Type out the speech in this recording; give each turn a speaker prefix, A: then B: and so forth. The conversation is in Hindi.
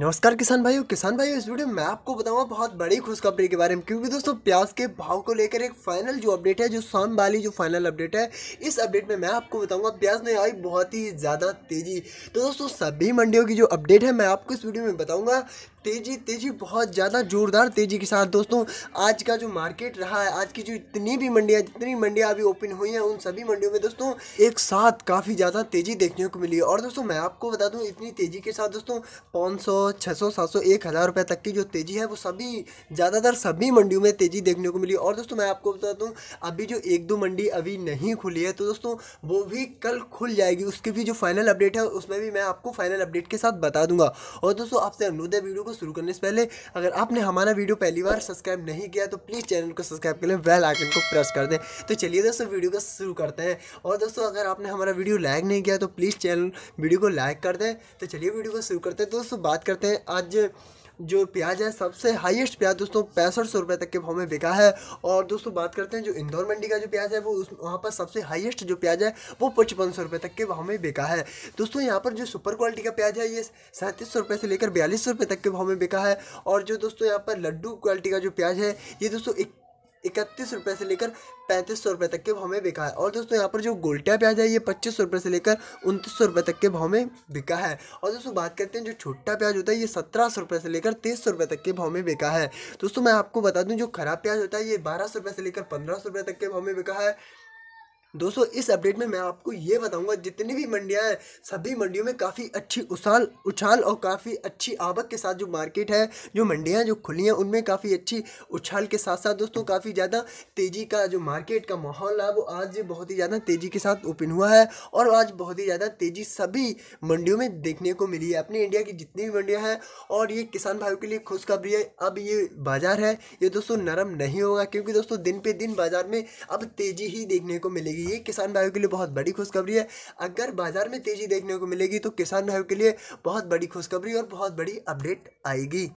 A: नमस्कार किसान भाइयों किसान भाइयों इस वीडियो में मैं आपको बताऊंगा बहुत बड़ी खुशखबरी के बारे में क्योंकि दोस्तों प्याज के भाव को लेकर एक फाइनल जो अपडेट है जो शाम वाली जो फाइनल अपडेट है इस अपडेट में मैं आपको बताऊंगा प्याज में आई बहुत ही ज़्यादा तेज़ी तो दोस्तों सभी मंडियों की जो अपडेट है मैं आपको इस वीडियो में बताऊँगा तेज़ी तेज़ी बहुत ज़्यादा जोरदार तेज़ी के साथ दोस्तों आज का जो मार्केट रहा है आज की जो इतनी भी मंडियाँ जितनी मंडियाँ अभी ओपन हुई हैं उन सभी मंडियों में दोस्तों एक साथ काफ़ी ज़्यादा तेज़ी देखने को मिली है और दोस्तों मैं आपको बता दूँ इतनी तेज़ी के साथ दोस्तों पाँच सौ सौ छः सौ सात सौ एक हज़ार तक की जो तेज़ी है वो सभी ज़्यादातर सभी मंडियों में तेज़ी देखने को मिली और दोस्तों मैं आपको बताता हूँ अभी जो एक दो मंडी अभी नहीं खुली है तो दोस्तों वो भी कल खुल जाएगी उसकी भी जो फाइनल अपडेट है उसमें भी मैं आपको फाइनल अपडेट के साथ बता दूंगा और दोस्तों आपसे अनुरोध है वीडियो को शुरू करने से पहले अगर आपने हमारा वीडियो पहली बार सब्सक्राइब नहीं किया तो प्लीज़ चैनल को सब्सक्राइब कर लें बेल आइकन को प्रेस कर दें तो चलिए दोस्तों वीडियो को शुरू करते हैं और दोस्तों अगर आपने हमारा वीडियो लाइक नहीं किया तो प्लीज़ चैनल वीडियो को लाइक कर दें तो चलिए वीडियो को शुरू करते हैं दोस्तों बात कर करते हैं आज जो प्याज है सबसे हाईएस्ट प्याज दोस्तों पैंसठ सौ रुपये तक के भाव में बिका है और दोस्तों बात करते हैं जो इंदौर मंडी का जो प्याज है वो उस वहाँ पर सबसे हाईएस्ट जो प्याज है वो पचपन सौ रुपये तक के भाव में बिका है दोस्तों यहाँ पर जो सुपर क्वालिटी का प्याज है ये सैंतीस सौ रुपये से लेकर बयालीस सौ रुपये तक के भाव में बिका है और जो दोस्तों यहाँ पर लड्डू क्वालिटी का जो प्याज है ये दोस्तों इकतीस रुपये से लेकर पैंतीस सौ रुपये तक के भाव में बिका है और दोस्तों यहाँ पर जो गोल्टिया प्याज है ये पच्चीस सौ रुपये से लेकर उनतीस सौ रुपये तक के भाव में बिका है और दोस्तों बात करते हैं जो छोटा प्याज होता है ये सत्रह सौ रुपये से लेकर तेईस सौ रुपये तक के भाव में बिका है दोस्तों मैं आपको बता दूँ जो खराब प्याज होता है ये बारह सौ रुपये से लेकर पंद्रह सौ रुपये तक के भाव में बिका है दोस्तों इस अपडेट में मैं आपको ये बताऊंगा जितनी भी मंडियां हैं सभी मंडियों में काफ़ी अच्छी उछाल उछाल और काफ़ी अच्छी आवक के साथ जो मार्केट है जो मंडियां जो खुली हैं उनमें काफ़ी अच्छी उछाल के साथ साथ दोस्तों काफ़ी ज़्यादा तेज़ी का जो मार्केट का माहौल है वो आज बहुत ही ज़्यादा तेज़ी के साथ ओपन हुआ है और आज बहुत ही ज़्यादा तेज़ी सभी मंडियों में देखने को मिली है अपने इंडिया की जितनी भी मंडियाँ हैं और ये किसान भाइयों के लिए खुशखबरी है अब ये बाज़ार है ये दोस्तों नरम नहीं होगा क्योंकि दोस्तों दिन पे दिन बाज़ार में अब तेज़ी ही देखने को मिलेगी ये किसान भाइयों के लिए बहुत बड़ी खुशखबरी है अगर बाजार में तेज़ी देखने को मिलेगी तो किसान भाइयों के लिए बहुत बड़ी खुशखबरी और बहुत बड़ी अपडेट आएगी